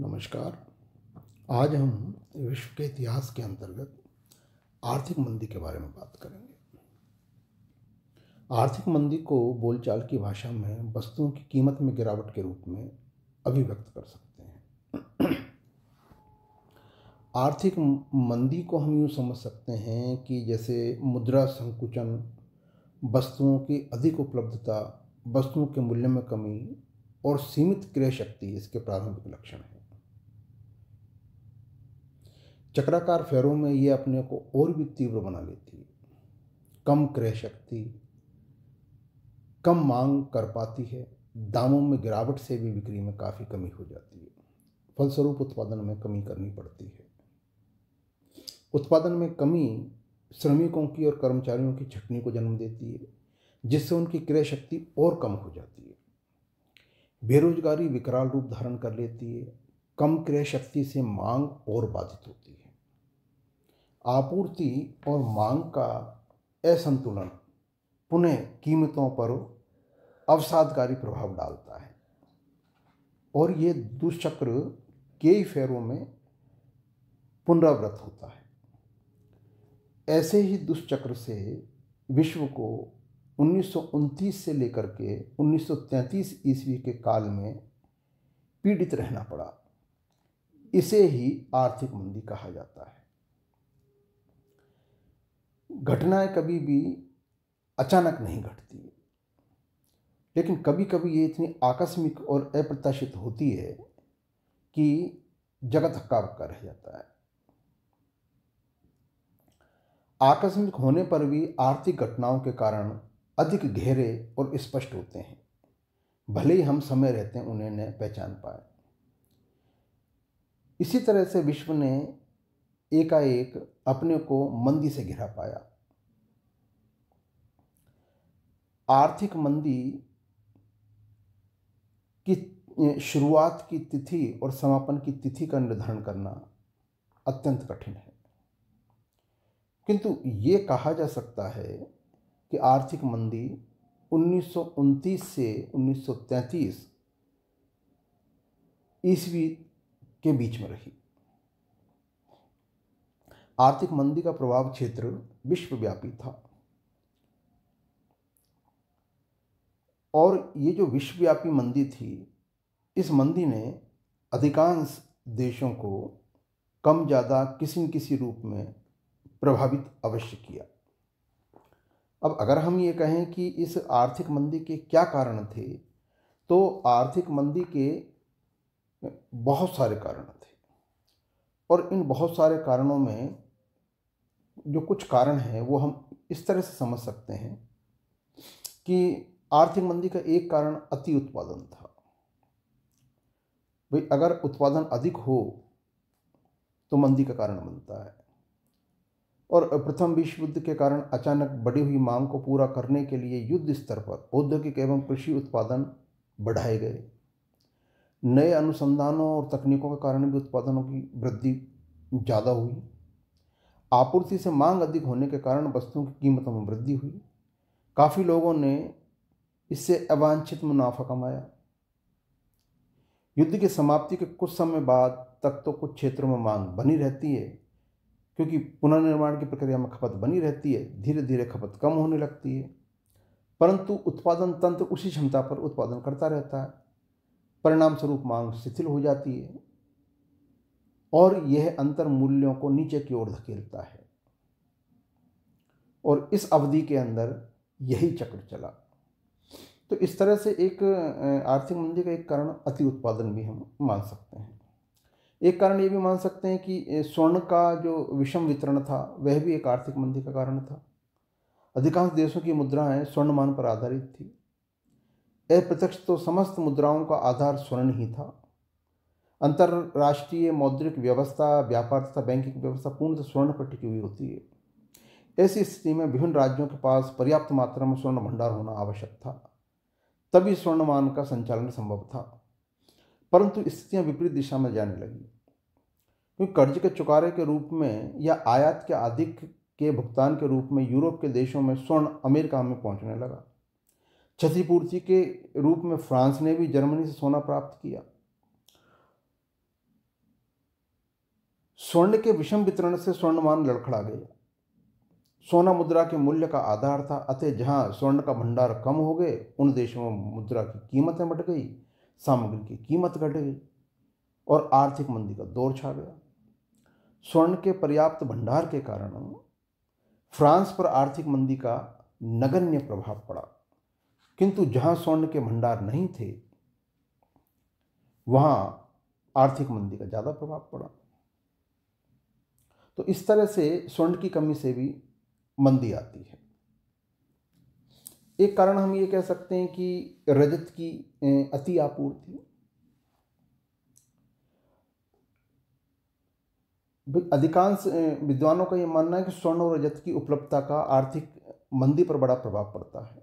नमस्कार आज हम विश्व के इतिहास के अंतर्गत आर्थिक मंदी के बारे में बात करेंगे आर्थिक मंदी को बोलचाल की भाषा में वस्तुओं की कीमत में गिरावट के रूप में अभिव्यक्त कर सकते हैं आर्थिक मंदी को हम यूँ समझ सकते हैं कि जैसे मुद्रा संकुचन वस्तुओं की अधिक उपलब्धता वस्तुओं के मूल्य में कमी और सीमित क्रय शक्ति इसके प्रारंभिक लक्षण हैं चक्राकार फेरों में ये अपने को और भी तीव्र बना लेती है कम क्रय शक्ति कम मांग कर पाती है दामों में गिरावट से भी बिक्री में काफ़ी कमी हो जाती है फलस्वरूप उत्पादन में कमी करनी पड़ती है उत्पादन में कमी श्रमिकों की और कर्मचारियों की छटनी को जन्म देती है जिससे उनकी क्रय शक्ति और कम हो जाती है बेरोजगारी विकराल रूप धारण कर लेती है कम क्रय शक्ति से मांग और बाधित होती है आपूर्ति और मांग का असंतुलन पुनः कीमतों पर अवसादकारी प्रभाव डालता है और ये दुष्चक्र कई फेरों में पुनरावृत होता है ऐसे ही दुष्चक्र से विश्व को उन्नीस से लेकर के 1933 ईस्वी के काल में पीड़ित रहना पड़ा इसे ही आर्थिक मंदी कहा जाता है घटनाएं कभी भी अचानक नहीं घटती लेकिन कभी कभी ये इतनी आकस्मिक और अप्रत्याशित होती है कि जगत हक्का बक्का रह जाता है आकस्मिक होने पर भी आर्थिक घटनाओं के कारण अधिक गहरे और स्पष्ट होते हैं भले ही हम समय रहते उन्हें न पहचान पाए इसी तरह से विश्व ने एकाएक अपने को मंदी से घिरा पाया आर्थिक मंदी की शुरुआत की तिथि और समापन की तिथि का निर्धारण करना अत्यंत कठिन है किंतु ये कहा जा सकता है कि आर्थिक मंदी उन्नीस से 1933 ईस्वी के बीच में रही आर्थिक मंदी का प्रभाव क्षेत्र विश्वव्यापी था और ये जो विश्वव्यापी मंदी थी इस मंदी ने अधिकांश देशों को कम ज़्यादा किसी न किसी रूप में प्रभावित अवश्य किया अब अगर हम ये कहें कि इस आर्थिक मंदी के क्या कारण थे तो आर्थिक मंदी के बहुत सारे कारण थे और इन बहुत सारे कारणों में जो कुछ कारण हैं वो हम इस तरह से समझ सकते हैं कि आर्थिक मंदी का एक कारण अति उत्पादन था भाई अगर उत्पादन अधिक हो तो मंदी का कारण बनता है और प्रथम विश्व युद्ध के कारण अचानक बढ़ी हुई मांग को पूरा करने के लिए युद्ध स्तर पर औद्योगिक एवं कृषि उत्पादन बढ़ाए गए नए अनुसंधानों और तकनीकों के कारण भी उत्पादनों की वृद्धि ज़्यादा हुई आपूर्ति से मांग अधिक होने के कारण वस्तुओं की कीमतों में वृद्धि हुई काफ़ी लोगों ने इससे अवांछित मुनाफा कमाया युद्ध की समाप्ति के कुछ समय बाद तक तो कुछ क्षेत्रों में मांग बनी रहती है क्योंकि पुनर्निर्माण की प्रक्रिया में खपत बनी रहती है धीरे धीरे खपत कम होने लगती है परंतु उत्पादन तंत्र उसी क्षमता पर उत्पादन करता रहता है परिणाम स्वरूप मांग शिथिल हो जाती है और यह अंतर मूल्यों को नीचे की ओर धकेलता है और इस अवधि के अंदर यही चक्र चला तो इस तरह से एक आर्थिक मंदी का एक कारण अति उत्पादन भी हम मान सकते हैं एक कारण ये भी मान सकते हैं कि स्वर्ण का जो विषम वितरण था वह भी एक आर्थिक मंदी का कारण था अधिकांश देशों की मुद्राएं स्वर्णमान पर आधारित थी अप्रत्यक्ष तो समस्त मुद्राओं का आधार स्वर्ण ही था अंतर्राष्ट्रीय मौद्रिक व्यवस्था व्यापार तथा बैंकिंग व्यवस्था पूर्णतः स्वर्ण पर टिकी हुई होती है ऐसी स्थिति में विभिन्न राज्यों के पास पर्याप्त मात्रा में स्वर्ण भंडार होना आवश्यक था तभी स्वर्णमान का संचालन संभव था परंतु स्थितियां विपरीत दिशा में जाने लगी क्योंकि कर्ज के चुकारे के रूप में या आयात के अधिक के भुगतान के रूप में यूरोप के देशों में स्वर्ण अमेरिका में पहुंचने लगा क्षतिपूर्ति के रूप में फ्रांस ने भी जर्मनी से सोना प्राप्त किया स्वर्ण के विषम वितरण से स्वर्णमान लड़खड़ा गया सोना मुद्रा के मूल्य का आधार था अतः जहाँ स्वर्ण का भंडार कम हो गए उन देशों में मुद्रा की कीमतें बढ़ गई सामग्री की कीमत घट गई और आर्थिक मंदी का दौर छा गया स्वर्ण के पर्याप्त भंडार के कारण फ्रांस पर आर्थिक मंदी का नगण्य प्रभाव पड़ा किंतु जहां स्वर्ण के भंडार नहीं थे वहां आर्थिक मंदी का ज़्यादा प्रभाव पड़ा तो इस तरह से स्वर्ण की कमी से भी मंदी आती है एक कारण हम ये कह सकते हैं कि रजत की अति आपूर्ति अधिकांश विद्वानों का यह मानना है कि स्वर्ण और रजत की उपलब्धता का आर्थिक मंदी पर बड़ा प्रभाव पड़ता है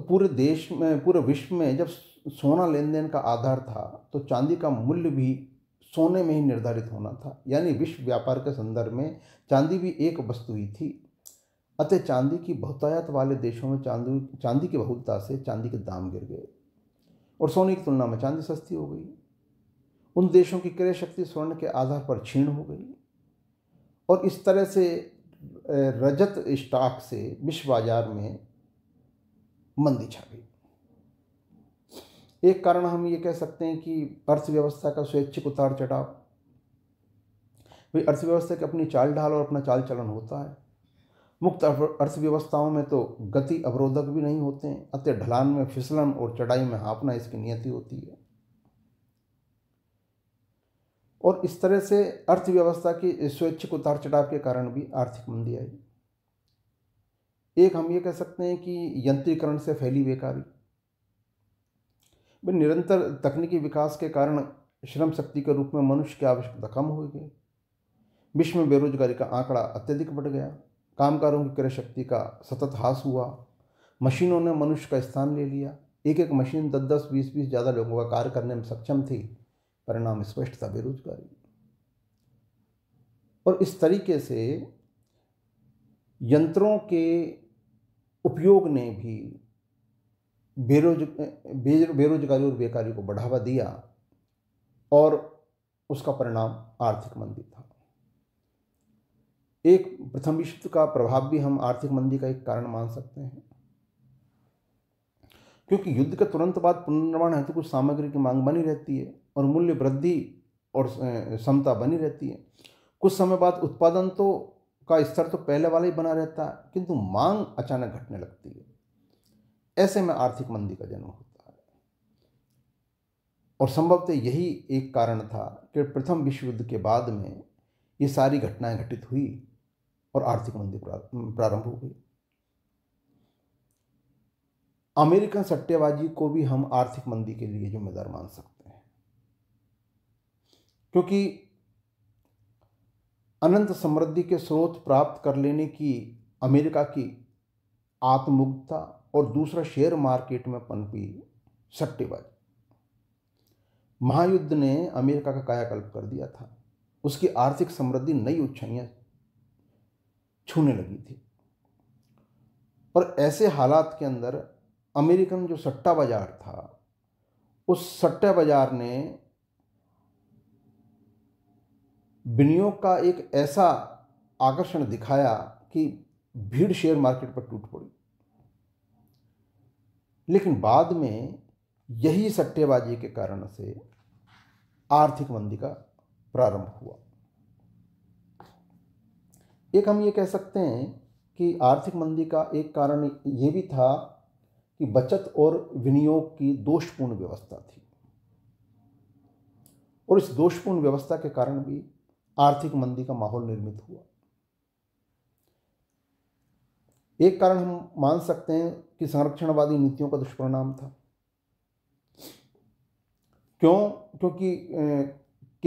तो पूरे देश में पूरे विश्व में जब सोना लेन देन का आधार था तो चांदी का मूल्य भी सोने में ही निर्धारित होना था यानी विश्व व्यापार के संदर्भ में चांदी भी एक वस्तु ही थी अतः चांदी की बहुतायत वाले देशों में चांदी चांदी की बहुलता से चांदी के दाम गिर गए और सोने की तुलना में चांदी सस्ती हो गई उन देशों की क्रय शक्ति स्वर्ण के आधार पर क्षीण हो गई और इस तरह से रजत स्टॉक से विश्व बाजार में मंदी छा गई एक कारण हम ये कह सकते हैं कि अर्थव्यवस्था का स्वैच्छिक उतार चढ़ाव भाई अर्थव्यवस्था की अपनी चाल ढाल और अपना चाल चलन होता है मुक्त अर्थव्यवस्थाओं में तो गति अवरोधक भी नहीं होते हैं अतः ढलान में फिसलन और चढ़ाई में हाँपना इसकी नियति होती है और इस तरह से अर्थव्यवस्था की स्वैच्छिक उतार चढ़ाव के कारण भी आर्थिक मंदी आई एक हम ये कह सकते हैं कि यंत्रीकरण से फैली बेकारी निरंतर तकनीकी विकास के कारण श्रम शक्ति के रूप में मनुष्य की आवश्यकता कम हो गई विश्व में बेरोजगारी का आंकड़ा अत्यधिक बढ़ गया कामगारों की क्रय शक्ति का सतत हास हुआ मशीनों ने मनुष्य का स्थान ले लिया एक एक मशीन दस दस बीस बीस ज़्यादा लोगों का कार्य करने में सक्षम थी परिणाम स्पष्ट था बेरोजगारी और इस तरीके से यंत्रों के उपयोग ने भी बेरोज बेरोजगारी और बेकारी को बढ़ावा दिया और उसका परिणाम आर्थिक मंदी था एक प्रथम विश्व का प्रभाव भी हम आर्थिक मंदी का एक कारण मान सकते हैं क्योंकि युद्ध के तुरंत बाद पुनर्निर्माण हेतु तो कुछ सामग्री की मांग बनी रहती है और मूल्य वृद्धि और क्षमता बनी रहती है कुछ समय बाद उत्पादन तो का स्तर तो पहले वाला ही बना रहता है किंतु मांग अचानक घटने लगती है ऐसे में आर्थिक मंदी का जन्म होता है और संभवतः यही एक कारण था कि प्रथम विश्व युद्ध के बाद में ये सारी घटनाएं घटित हुई और आर्थिक मंदी प्रारंभ हो गई अमेरिकन सट्टेबाजी को भी हम आर्थिक मंदी के लिए जिम्मेदार मान सकते हैं क्योंकि अनंत समृद्धि के स्रोत प्राप्त कर लेने की अमेरिका की आत्मुग्धता और दूसरा शेयर मार्केट में पनपी सट्टेबाजी महायुद्ध ने अमेरिका का कायाकल्प कर दिया था उसकी आर्थिक समृद्धि नई उच्चाइयाँ छूने लगी थी पर ऐसे हालात के अंदर अमेरिकन जो सट्टा बाजार था उस सट्टा बाजार ने विनियोग का एक ऐसा आकर्षण दिखाया कि भीड़ शेयर मार्केट पर टूट पड़ी लेकिन बाद में यही सट्टेबाजी के कारण से आर्थिक मंदी का प्रारंभ हुआ एक हम ये कह सकते हैं कि आर्थिक मंदी का एक कारण ये भी था कि बचत और विनियोग की दोषपूर्ण व्यवस्था थी और इस दोषपूर्ण व्यवस्था के कारण भी आर्थिक मंदी का माहौल निर्मित हुआ एक कारण हम मान सकते हैं कि संरक्षणवादी नीतियों का दुष्परिणाम था क्यों क्योंकि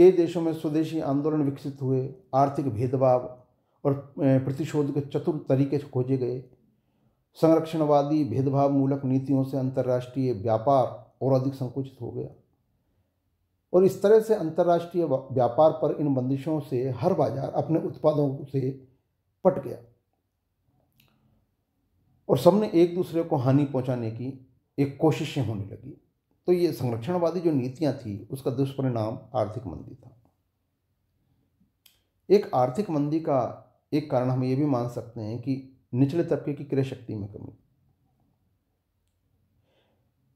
के देशों में स्वदेशी आंदोलन विकसित हुए आर्थिक भेदभाव और प्रतिशोध के चतुर तरीके खोजे गए संरक्षणवादी भेदभाव मूलक नीतियों से अंतर्राष्ट्रीय व्यापार और अधिक संकुचित हो गया और इस तरह से अंतर्राष्ट्रीय व्यापार पर इन बंदिशों से हर बाजार अपने उत्पादों से पट गया और सबने एक दूसरे को हानि पहुंचाने की एक कोशिशें होने लगी तो ये संरक्षणवादी जो नीतियां थी उसका दुष्परिणाम आर्थिक मंदी था एक आर्थिक मंदी का एक कारण हम ये भी मान सकते हैं कि निचले तबके की क्रय शक्ति में कमी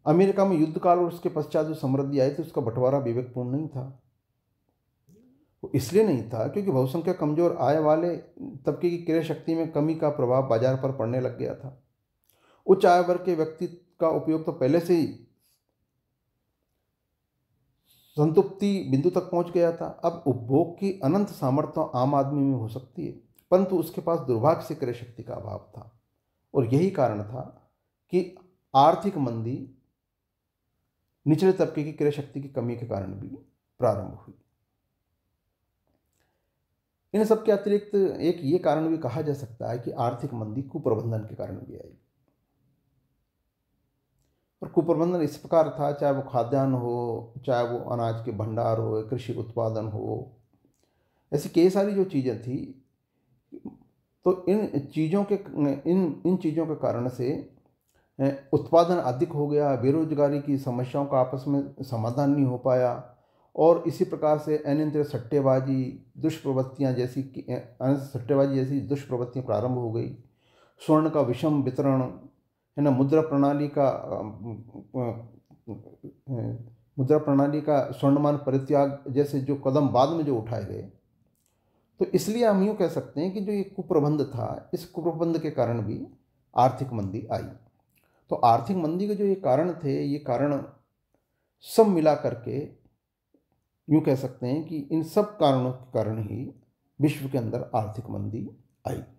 अमेरिका में युद्ध काल और उसके पश्चात जो समृद्धि आई थी उसका बंटवारा विवेकपूर्ण नहीं था वो इसलिए नहीं था क्योंकि बहुसंख्या कमजोर आय वाले तबके की क्रय शक्ति में कमी का प्रभाव बाजार पर पड़ने लग गया था उच्च आय वर्ग के व्यक्ति का उपयोग तो पहले से ही संतुप्ति बिंदु तक पहुंच गया था अब उपभोग की अनंत सामर्थ्य तो आम आदमी में हो सकती है परंतु उसके पास दुर्भाग्य से क्रय शक्ति का अभाव था और यही कारण था कि आर्थिक मंदी निचले तबके की क्रय शक्ति की कमी के कारण भी प्रारंभ हुई इन सब के अतिरिक्त एक ये कारण भी कहा जा सकता है कि आर्थिक मंदी कुप्रबंधन के कारण भी आई और कुप्रबंधन इस प्रकार था चाहे वो खाद्यान्न हो चाहे वो अनाज के भंडार हो कृषि उत्पादन हो ऐसी कई सारी जो चीज़ें थी तो इन चीज़ों के इन इन चीज़ों के कारण से उत्पादन अधिक हो गया बेरोजगारी की समस्याओं का आपस में समाधान नहीं हो पाया और इसी प्रकार से अनियंत्रित सट्टेबाजी दुष्प्रवृत्तियाँ जैसी सट्टेबाजी जैसी दुष्प्रवृत्तियाँ प्रारंभ हो गई स्वर्ण का विषम वितरण है ना मुद्रा प्रणाली का मुद्रा प्रणाली का स्वर्णमान परित्याग जैसे जो कदम बाद में जो उठाए गए तो इसलिए हम यूँ कह सकते हैं कि जो ये कुप्रबंध था इस कुप्रबंध के कारण भी आर्थिक मंदी आई तो आर्थिक मंदी के जो ये कारण थे ये कारण सब मिला करके यूँ कह सकते हैं कि इन सब कारणों के कारण ही विश्व के अंदर आर्थिक मंदी आई